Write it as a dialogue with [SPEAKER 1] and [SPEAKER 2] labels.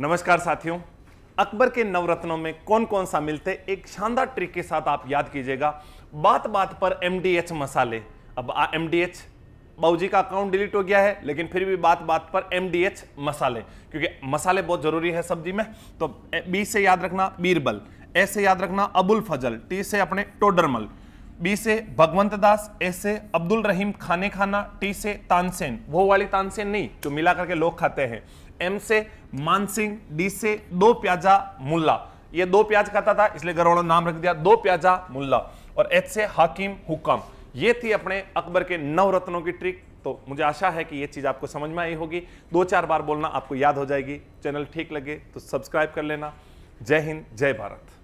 [SPEAKER 1] नमस्कार साथियों अकबर के नवरत्नों में कौन कौन सा मिलते एक शानदार ट्रिक के साथ आप याद कीजिएगा बात बात पर एच मसाले अब एम डी एच बाबूजी का अकाउंट डिलीट हो गया है लेकिन फिर भी बात बात पर एम डी एच मसाले क्योंकि मसाले बहुत जरूरी है सब्जी में तो बी से याद रखना बीरबल ए से याद रखना अबुल फजल टी से अपने टोडरमल बी से भगवंत दास एस से अब्दुल रहीम खाने खाना टी से तानसेन वो वाली तानसेन नहीं जो मिला करके लोग खाते हैं एम से मानसिंह डी से दो प्याजा मुल्ला ये दो प्याज खाता था इसलिए घर वालों नाम रख दिया दो प्याजा मुल्ला और एच से हाकिम हुक्म ये थी अपने अकबर के नव रत्नों की ट्रिक तो मुझे आशा है कि ये चीज़ आपको समझ में आई होगी दो चार बार बोलना आपको याद हो जाएगी चैनल ठीक लगे तो सब्सक्राइब कर लेना जय हिंद जय भारत